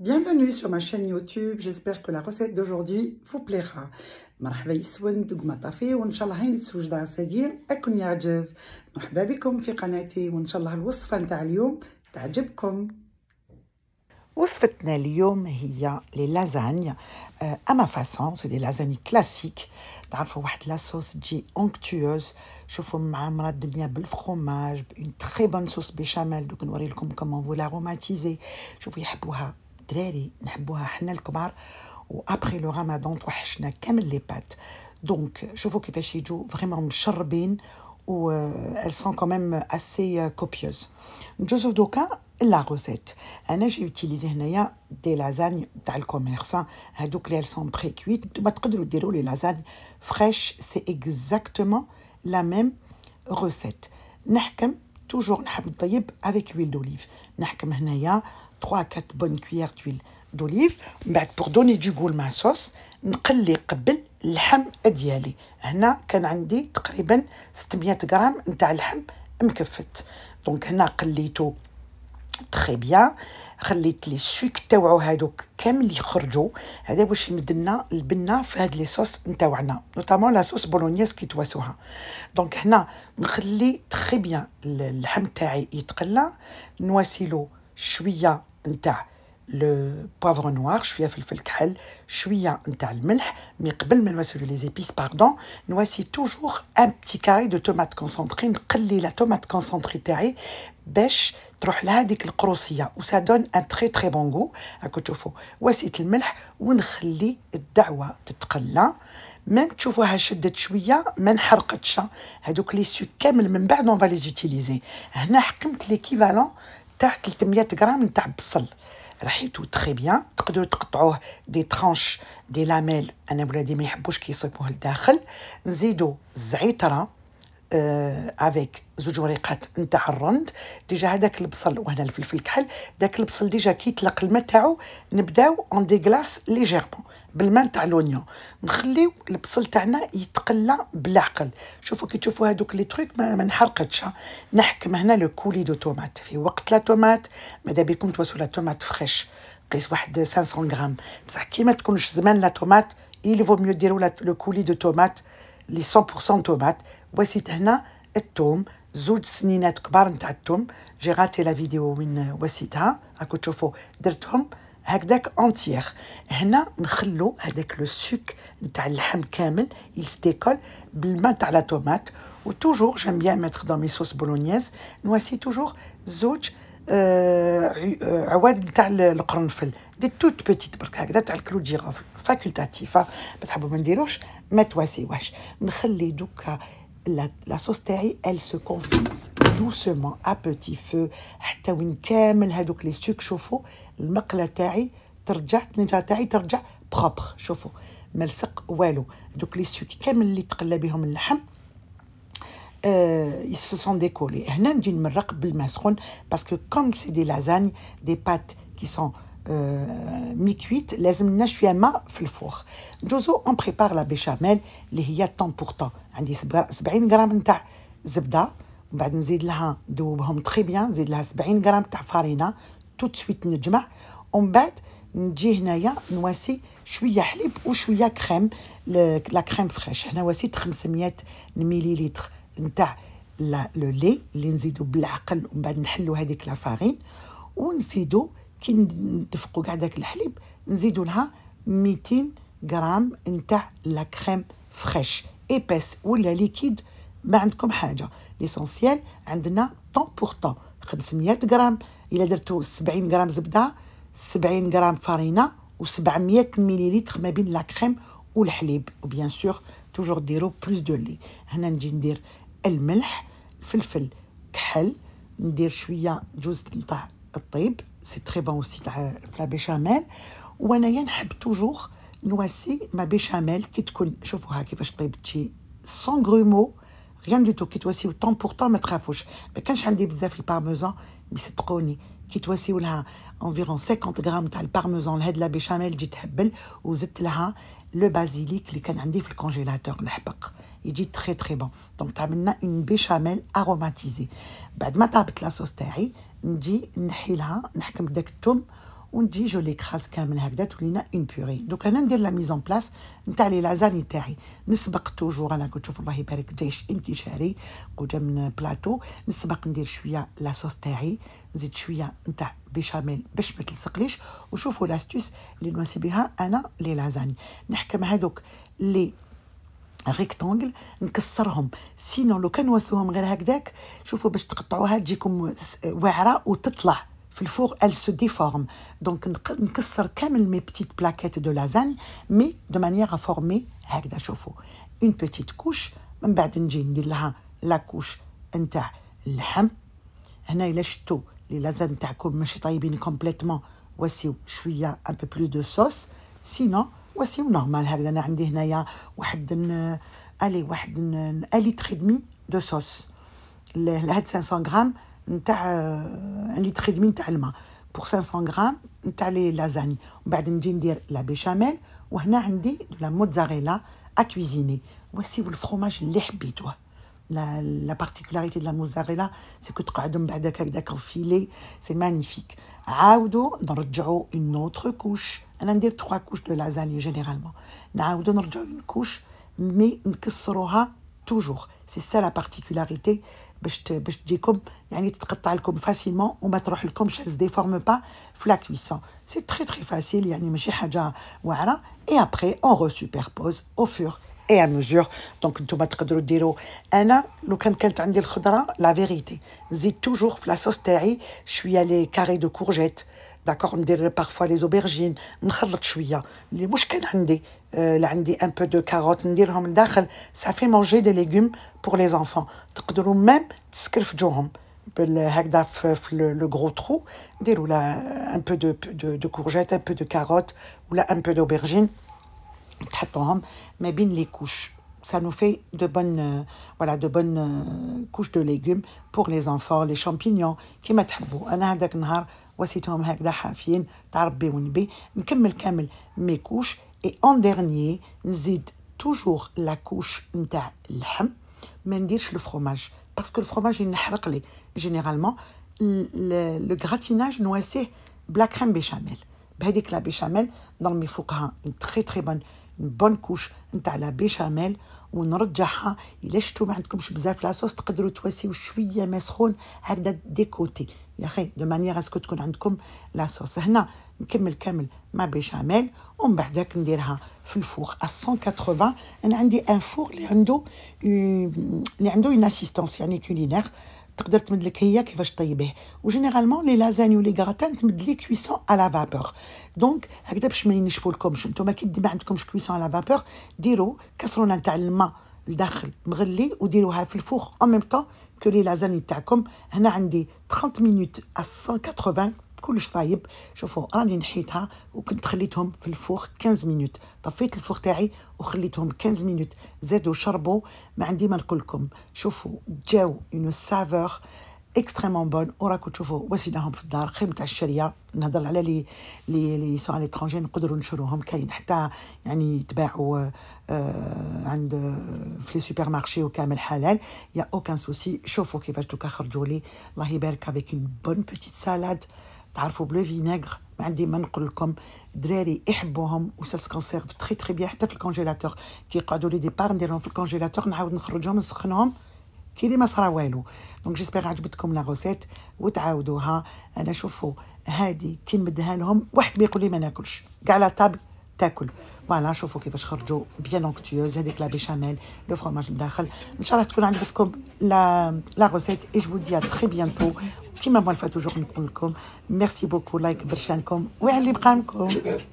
Bienvenue sur ma chaîne YouTube, j'espère que la recette d'aujourd'hui vous plaira. مرحبا يسون بدقمة طافي وان شاء الله هاي نتسوجد عصاقير اكون يعجب مرحبا بكم في قناتي وان شاء الله الوصفة نتاع اليوم تعجبكم وصفتنا اليوم هي لي لازانيا اما فاسون سي دي لازاني كلاسيك تعرفوا واحد لاصوص تجي اونكتيوز شوفوا مع الدنيا بالفخوماج بون تري بون صوص بيشاميل دوك نوري لكم كومون فو لاروماتيزي شوفوا يحبوها après le Ramadan, les pâtes. Donc, je vous que vraiment charbonnes ou elles sont quand même assez copieuses. Je vous donne la recette. j'ai utilisé des lasagnes dans le commerçant donc là elles sont précuites. Mais au-delà, les lasagnes fraîches, c'est exactement la même recette. Nous avons toujours avec l'huile d'olive. Nous avons 3-4 à bonnes cuillères d'huile d'olive من بعد بور دوني دو غول مع صوص نقلي قبل اللحم ديالي هنا كان عندي تقريبا 600 غرام نتاع اللحم مكفت دونك هنا قليتو تخي بيان خليت لي سوك تاوعو هادوك كامل يخرجوا هذا باش يمد لنا البنه في هاد لي صوص نتاوعنا نوتامون لا صوص بولونيز كي تواسوها دونك هنا نخلي تري بيان اللحم تاعي يتقلى نواسيلو شويه نتاع لو بوافر نوار شويه فلفل كحل شويه نتاع الملح مي قبل ما نواسلو لي زيبيس باردون نواسي توجور ان بتي كاري دو تومات كونسونطري نقلي لا تومات كونسونطري تاعي باش تروح لها ديك القروصيه وسا دون ان تري تري بون غو راكو تشوفوا واسيت الملح ونخلي الدعوه تتقلى ميم تشوفوها شدت شويه ما نحرقتش هذوك لي سو كامل من بعد اون فاليز يوتيليزي هنا حكمت ليكيفالون تاع 300 غرام نتاع بصل يتو تخي بيان تقدروا تقطعوه دي ترانش دي لاميل انا ولادي ما يحبوش كي يصيبوه لداخل نزيدوا الزعتره افيك آه، زوج وريقات نتاع الرند ديجا هذاك البصل وهنا الفلفل الكحل داك البصل ديجا كي يطلق الماء تاعو نبداو اون دي غلاس ليجيرمون بالمان تاع لونيو نخليو البصل تاعنا يتقلى بالعقل شوفوا كي تشوفوا هذوك لي تروك ما, ما نحرقتش نحكم هنا لو كولي دو طومات في وقت لا طومات ماذا بكم توصلوا لا طومات فريش قيس واحد 500 غرام بصح كي ما تكونش زمان لا طومات il vaut mieux dire لو كولي دو tomate لي 100% تومات voici هنا الثوم زوج سنينات كبار نتاع الثوم جي راتي لا فيديو وين وسيتها راكو تشوفوا درتهم هكذاك اونتيير هنا نخلو هذاك لو سوك نتاع اللحم كامل يستيكل بالماء تاع لا طوماط وتوجور جيم بيان ميتر دون مي صوص بولونيز نواسي توجور زوج آه،, آه عواد نتاع القرنفل دي توت بيتيت برك هكذا تاع الكلو جيغوفل فاكولتاتيف بالحبه ما نديروش ما تواسيوهش نخلي دوكا لا صوص تاعي ال سو كونفي doucement à petit feu حتى وين كامل هذوك لي سوك شوفوا المقله تاعي ترجع الطنجره تاعي ترجع بروبر شوفوا ملصق والو دوك لي سوكي كامل اللي تقلى بهم اللحم آه، ils se sont décollés. هنا نجي نمرق بالماء سخون باسكو كوم سي دي لازاني دي بات كي سون مي كويت لازم شويه ماء في الفوخ ندوزو اون بريبار لا بيشاميل اللي هي طون بور طون عندي 70 غرام نتاع زبده ومن بعد نزيد لها ذوبهم تخي بيان نزيد لها 70 غرام تاع فارينه تو سويت نجمع ومن بعد نجي هنايا نواسي شويه حليب وشويه كريم لا كريم فريش هنا واسيت 500 مليليتر نتاع لو لي اللي نزيدو بالعقل ومن بعد نحلو هذيك لافارين ونزيدو كي ندفقو كاع داك الحليب نزيدو لها 200 غرام نتاع لا كريم فريش ايباس ولا ليكيد ما عندكم حاجه ليسونسيال عندنا طون بور طون 500 غرام الا درتو 70 غرام زبده 70 غرام فرينه و700 مليلتر ما بين لا كريم والحليب وبيان سور توجور ديرو بلوس دو لي هنا نجي ندير الملح الفلفل كحل ندير شويه جوز نتاع الطيب سي تري بون اوسي تاع لا بيشاميل وانايا نحب توجور نواسي ما بيشاميل كي تكون ها كيفاش طيبت شي سون غرومو غيان دو تو كي تواسي طون بورطون ما تخافوش ما كانش عندي بزاف البارميزان بيصدقوني كي تواسيو لها انفيرون 50 غرام تاع البارميزان الهدله بيشاميل تجي تهبل وزدت لها لو بازيليك اللي كان عندي في الكونجيلاتور الحبق يجي تري تري بون دونك تعملنا اون بيشاميل اروماتيزي بعد ما طابت لاصوص تاعي نجي نحيلها نحكم بداك الثوم ونجي جو ليكراس كامل هكذا تولينا اون بوري دوك انا ندير لا ميزون بلاس نتاع لي لازاني تاعي نسبق توجور انا كنت شوف الله يبارك جيش انتشاري قدام من بلاطو نسبق ندير شويه لاصوص تاعي نزيد شويه نتاع بيشاميل باش ما تلصقليش وشوفوا لاستيس اللي نواسي بها انا لي لازاني نحكم هادوك لي ريكتانجل نكسرهم سينو لو كان واسوهم غير هكذاك شوفوا باش تقطعوها تجيكم واعره وتطلع في الفوغ elle se déforme donc نكسر كامل مي بتيت بلاكيت دو لازان مي دو مانيير ا فورمي هكذا شوفوا اون بتيت كوش من بعد نجي ندير لها لاكوش نتاع اللحم هنا الا شتو لي لازان تاعكم ماشي طايبين كومبليتمون واسيو شويه ان بو بلو دو صوص سينو واسيو نورمال هكذا انا عندي هنايا واحد الي واحد الي تري دمي دو صوص لهاد 500 غرام un litre et demi de pour 500 cents grammes une lasagne on va la béchamel et on de la mozzarella à cuisiner voici le fromage l'herbidois. la particularité de la mozzarella c'est que quand on va c'est magnifique on dans le une autre couche on va trois couches de lasagne généralement on rajoute une couche mais on restera toujours c'est ça la particularité باش باش تجيكم يعني تتقطع لكم فاسيلمون وما تروح لكمش ديفورم با في لا كويسون سي تري تري فاسيل يعني ماشي حاجه واعره اي ابري اون رو سوبربوز او فور اي ا ميزور دونك نتوما تقدروا ديروا انا لو كان كانت عندي الخضره لا فيريتي نزيد توجور في لاصوص تاعي شويه لي كاري دو كورجيت d'accord on dirait parfois les aubergines on change le chou les un peu de carottes ça fait manger des légumes pour les enfants donc même faire le gros trou on un peu de courgettes un peu de carottes ou là un peu d'aubergines mais les couches ça nous fait de bonnes euh، voilà de euh، couches de légumes pour les enfants les champignons qui mettent Un وسيتهم هكذا حافيين تاع ربي ونبي نكمل كامل مي كوش اي اون ديرنيي نزيد توجور لا كوش نتاع اللحم ما نديرش الفرماج باسكو الفرماج ينحرق لي جينيرالمون لو غراتيناج نواسيه بلا كريم بيشاميل بهذيك لا بيشاميل نرمي فوقها تخي تخي بون بون كوش نتاع لا بيشاميل ونرجعها الا شفتو ما عندكمش بزاف لاصوص تقدروا تواسيو شويه ما سخون هكذا ديكوتي يا اخي دو مانيير اسكو تكون عندكم لاصوص هنا نكمل كامل مع بيشاميل ومن بعدك نديرها في الفوغ ا 180 انا عندي ان فوغ اللي عنده اللي عنده اون اسيستونس يعني كولينير تقدر تمد لك هي كيفاش طيبيه وجينيرالمون لي لازاني ولي غراتان تمد لي كويسون على فابور دونك هكذا باش ما ينشفولكمش نتوما كي ما عندكمش كويسون على فابور ديروا كسرونه تاع الماء لداخل مغلي وديروها في الفوخ اون ميم طون حطوا لي لازاني تاعكم هنا عندي 30 مينوت 180 كلش طايب شوفوا راني نحيتها وكنت خليتهم في الفوخ 15 مينوت طفيت الفوخ تاعي وخليتهم 15 مينوت زادوا شربوا ما عندي ما نقول لكم شوفوا جاو اون سافور اكستريمون بون وراكم تشوفوا وسيناهم في الدار خير تاع الشريه نهضر على لي لي لي سو ليترونجي نقدروا نشروهم كاين حتى يعني يتباعوا عند في لي سوبر مارشي وكامل حلال يا اوكان سوسي شوفوا كيفاش دوكا خرجوا لي الله يبارك افيك اون بون بيتيت سالاد تعرفوا بلو فينيغ ما عندي ما نقول لكم دراري يحبوهم وسا سكونسيرف تري تري بيان حتى في الكونجيلاتور كي يقعدوا لي ديبار نديرهم في الكونجيلاتور نعاود نخرجهم نسخنهم اللي ما صرا والو دونك جيسبيغ عجبتكم لا غوسيت وتعاودوها انا شوفوا هادي كي نمدها لهم واحد ما يقول لي ما ناكلش كاع لا طابل تاكل فوالا شوفوا كيفاش خرجوا بيان اونكتيوز هذيك لا بيشاميل لو فرماج الداخل ان شاء الله تكون عجبتكم لا لا غوسيت اي جو دي تري بيانتو كيما مالفا توجور نقول لكم ميرسي بوكو لايك برشانكم وعلي بقانكم